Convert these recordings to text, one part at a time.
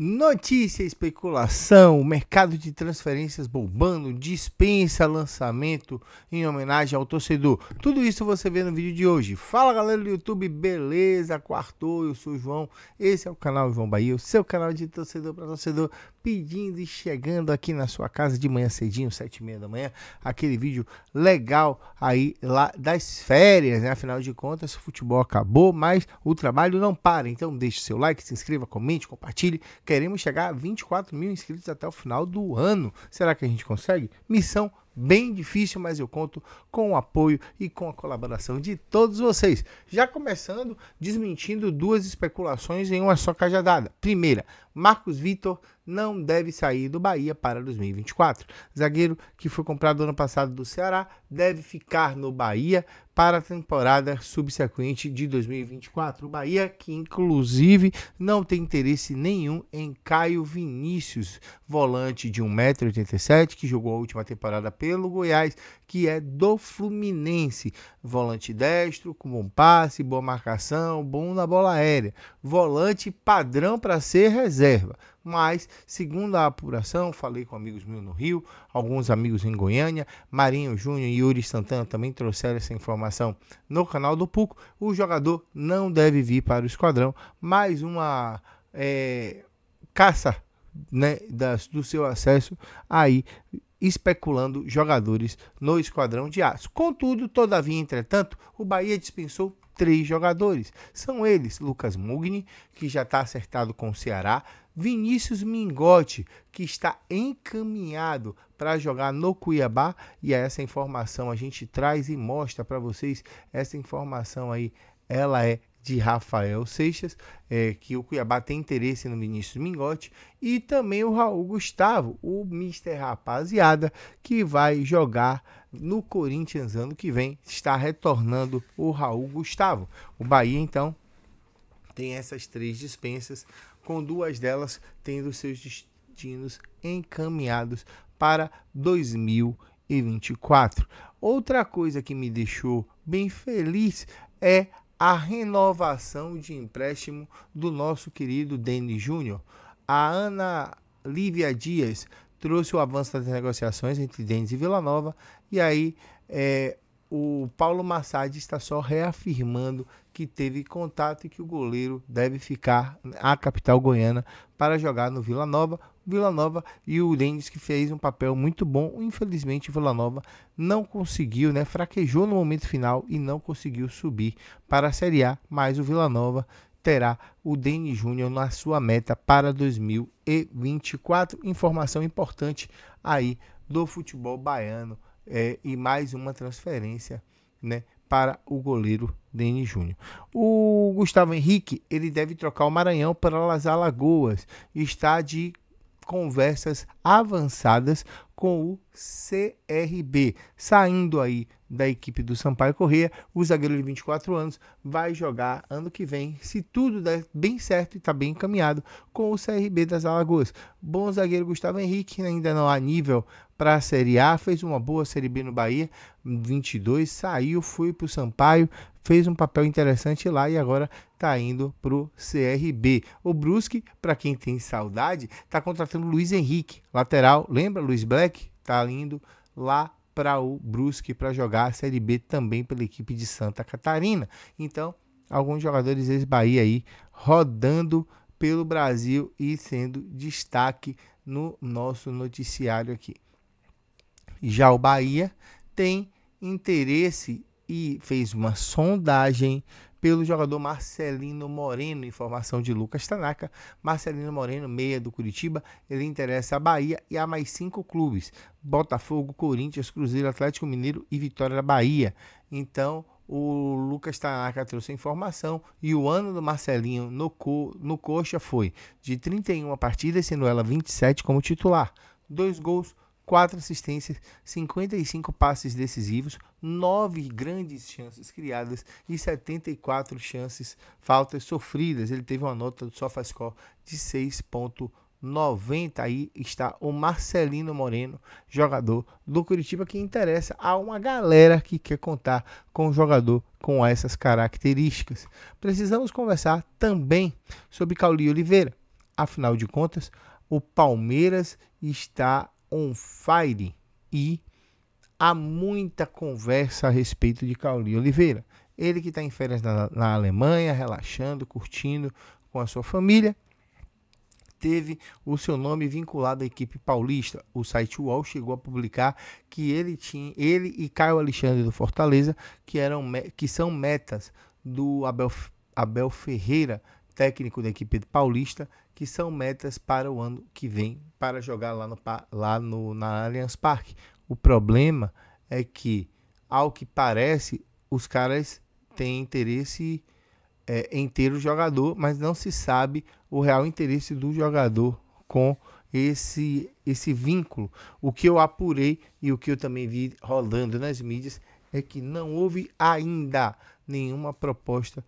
Notícia, especulação, mercado de transferências bombando, dispensa lançamento em homenagem ao torcedor. Tudo isso você vê no vídeo de hoje. Fala galera do YouTube, beleza? Quartou, eu sou o João. Esse é o canal João Bahia, o seu canal de torcedor para torcedor pedindo e chegando aqui na sua casa de manhã cedinho, sete e meia da manhã, aquele vídeo legal aí lá das férias, né? Afinal de contas, o futebol acabou, mas o trabalho não para. Então deixe seu like, se inscreva, comente, compartilhe. Queremos chegar a 24 mil inscritos até o final do ano. Será que a gente consegue? Missão bem difícil, mas eu conto com o apoio e com a colaboração de todos vocês. Já começando desmentindo duas especulações em uma só cajadada. Primeira, Marcos Vitor não deve sair do Bahia para 2024. Zagueiro que foi comprado ano passado do Ceará deve ficar no Bahia para a temporada subsequente de 2024. O Bahia que inclusive não tem interesse nenhum em Caio Vinícius, volante de 1,87m que jogou a última temporada pelo Goiás, que é do Fluminense, volante destro, com bom passe, boa marcação, bom na bola aérea, volante padrão para ser reserva mas, segundo a apuração, falei com amigos meus no Rio, alguns amigos em Goiânia, Marinho Júnior e Yuri Santana também trouxeram essa informação no canal do Puco. O jogador não deve vir para o esquadrão. Mais uma é, caça né, das, do seu acesso aí especulando jogadores no esquadrão de aço. Contudo, todavia, entretanto, o Bahia dispensou três jogadores. São eles: Lucas Mugni, que já está acertado com o Ceará, Vinícius Mingotti, que está encaminhado para jogar no Cuiabá. E essa informação a gente traz e mostra para vocês. Essa informação aí, ela é de Rafael Seixas, é, que o Cuiabá tem interesse no Vinícius Mingotti, e também o Raul Gustavo, o Mister Rapaziada, que vai jogar no Corinthians ano que vem, está retornando o Raul Gustavo. O Bahia, então, tem essas três dispensas com duas delas tendo seus destinos encaminhados para 2024. Outra coisa que me deixou bem feliz é a renovação de empréstimo do nosso querido Denis Júnior. A Ana Lívia Dias trouxe o avanço das negociações entre Denis e Vila Nova, e aí é, o Paulo Massad está só reafirmando que teve contato e que o goleiro deve ficar à capital goiana para jogar no Vila Nova. Vila Nova e o Lendes que fez um papel muito bom. Infelizmente, o Vila Nova não conseguiu, né? Fraquejou no momento final e não conseguiu subir para a Série A, mas o Vila Nova terá o Denis Júnior na sua meta para 2024. Informação importante aí do futebol baiano é, e mais uma transferência né, para o goleiro Denis Júnior. O Gustavo Henrique ele deve trocar o Maranhão para as Alagoas. Está de conversas avançadas com o CRB. Saindo aí da equipe do Sampaio Correia, o zagueiro de 24 anos vai jogar ano que vem, se tudo der bem certo e está bem encaminhado, com o CRB das Alagoas. Bom zagueiro Gustavo Henrique, ainda não há nível para a Série A, fez uma boa Série B no Bahia, 22, saiu, foi para o Sampaio, fez um papel interessante lá e agora está indo para o CRB. O Brusque, para quem tem saudade, está contratando Luiz Henrique, lateral, lembra Luiz Black? Está indo lá para o Brusque para jogar a Série B também pela equipe de Santa Catarina. Então, alguns jogadores ex-Bahia aí rodando pelo Brasil e sendo destaque no nosso noticiário aqui. Já o Bahia tem interesse e fez uma sondagem pelo jogador Marcelino Moreno, informação de Lucas Tanaka. Marcelino Moreno, meia do Curitiba, ele interessa a Bahia e a mais cinco clubes: Botafogo, Corinthians, Cruzeiro, Atlético Mineiro e Vitória da Bahia. Então, o Lucas Tanaka trouxe a informação e o ano do Marcelinho no, co no Coxa foi de 31 partidas, sendo ela 27 como titular. Dois gols, 4 assistências, 55 passes decisivos, 9 grandes chances criadas e 74 chances faltas sofridas. Ele teve uma nota do SofaScore de 6.90. Aí está o Marcelino Moreno, jogador do Curitiba, que interessa a uma galera que quer contar com um jogador com essas características. Precisamos conversar também sobre Cauli Oliveira. Afinal de contas, o Palmeiras está on fire e há muita conversa a respeito de Cauli Oliveira. Ele que está em férias na, na Alemanha, relaxando, curtindo com a sua família, teve o seu nome vinculado à equipe paulista. O site UOL chegou a publicar que ele tinha, ele e Caio Alexandre do Fortaleza, que eram que são metas do Abel, Abel Ferreira técnico da equipe paulista, que são metas para o ano que vem para jogar lá no, lá no na Allianz Parque. O problema é que, ao que parece, os caras têm interesse é, em ter o jogador, mas não se sabe o real interesse do jogador com esse esse vínculo. O que eu apurei e o que eu também vi rolando nas mídias é que não houve ainda nenhuma proposta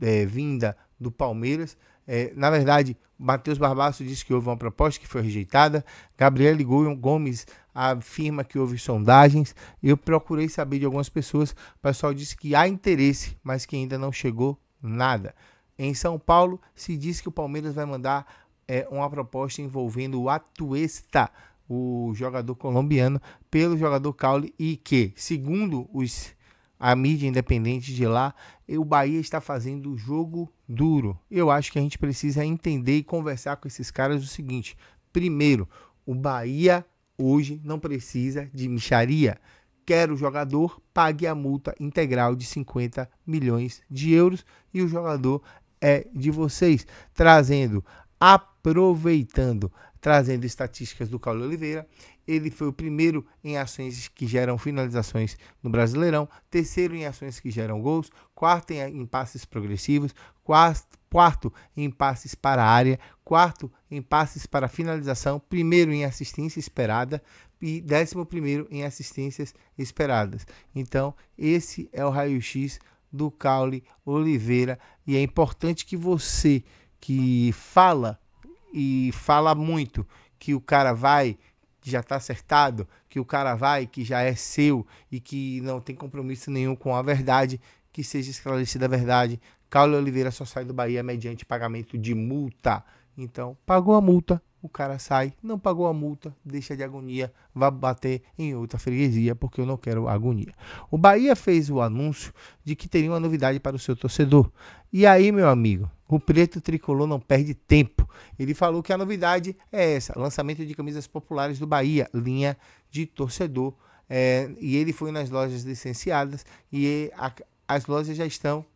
é, vinda do Palmeiras. É, na verdade, Matheus Barbaço disse que houve uma proposta que foi rejeitada. Gabriel Gomes afirma que houve sondagens. Eu procurei saber de algumas pessoas. O pessoal disse que há interesse, mas que ainda não chegou nada. Em São Paulo, se diz que o Palmeiras vai mandar é, uma proposta envolvendo o Atuesta, o jogador colombiano, pelo jogador Caule, e que, segundo os a mídia independente de lá, o Bahia está fazendo jogo duro. Eu acho que a gente precisa entender e conversar com esses caras o seguinte: primeiro, o Bahia hoje não precisa de micharia. Quer o jogador, pague a multa integral de 50 milhões de euros e o jogador é de vocês, trazendo, aproveitando trazendo estatísticas do Caule Oliveira. Ele foi o primeiro em ações que geram finalizações no Brasileirão, terceiro em ações que geram gols, quarto em, em passes progressivos, quarto, quarto em passes para a área, quarto em passes para finalização, primeiro em assistência esperada e décimo primeiro em assistências esperadas. Então, esse é o raio-x do Caule Oliveira e é importante que você que fala e fala muito que o cara vai, já está acertado, que o cara vai, que já é seu e que não tem compromisso nenhum com a verdade, que seja esclarecida a verdade. Caule Oliveira só sai do Bahia mediante pagamento de multa. Então, pagou a multa, o cara sai, não pagou a multa, deixa de agonia, vai bater em outra freguesia, porque eu não quero agonia. O Bahia fez o anúncio de que teria uma novidade para o seu torcedor. E aí, meu amigo, o preto tricolor não perde tempo. Ele falou que a novidade é essa: lançamento de camisas populares do Bahia, linha de torcedor. É, e ele foi nas lojas licenciadas e é, a, as lojas já estão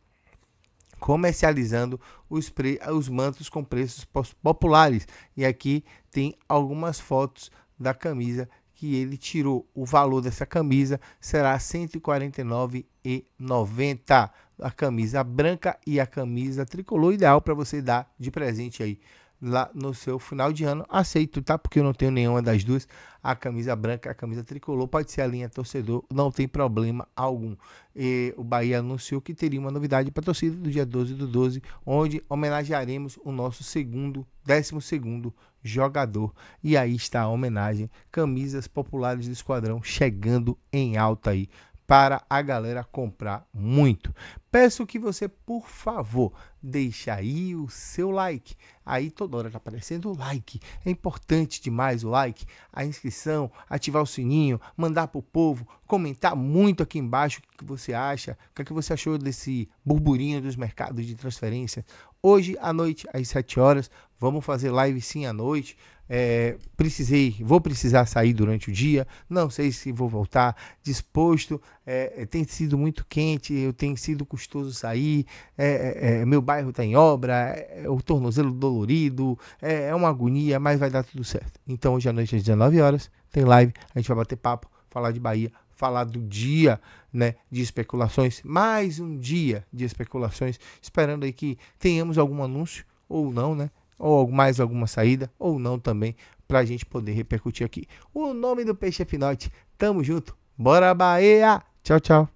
comercializando os, pre, os mantos com preços populares. E aqui tem algumas fotos da camisa que ele tirou. O valor dessa camisa será e 149,90. A camisa branca e a camisa tricolor ideal para você dar de presente aí lá no seu final de ano. Aceito, tá? Porque eu não tenho nenhuma das duas. A camisa branca, a camisa tricolor, pode ser a linha torcedor, não tem problema algum. E o Bahia anunciou que teria uma novidade para a torcida do dia 12 do 12, onde homenagearemos o nosso segundo, décimo segundo jogador. E aí está a homenagem. Camisas populares do esquadrão chegando em alta aí para a galera comprar muito. Peço que você, por favor, deixe aí o seu like. Aí toda hora tá aparecendo o like. É importante demais o like, a inscrição, ativar o sininho, mandar para o povo, comentar muito aqui embaixo o que você acha, o que, é que você achou desse burburinho dos mercados de transferência. Hoje à noite, às 7 horas, vamos fazer live sim à noite. É, precisei, vou precisar sair durante o dia, não sei se vou voltar disposto. É, é tem sido muito quente, eu tenho sido custoso sair. É, é, é meu bairro está em obra, o tornozelo dolorido, é, uma agonia, mas vai dar tudo certo. Então, hoje à noite, às 19 horas, tem live, a gente vai bater papo, falar de Bahia, falar do dia né, de especulações, mais um dia de especulações, esperando aí que tenhamos algum anúncio ou não, né? ou mais alguma saída, ou não também, para a gente poder repercutir aqui. O nome do peixe é Pinote. Tamo junto. Bora Bahia! Tchau, tchau.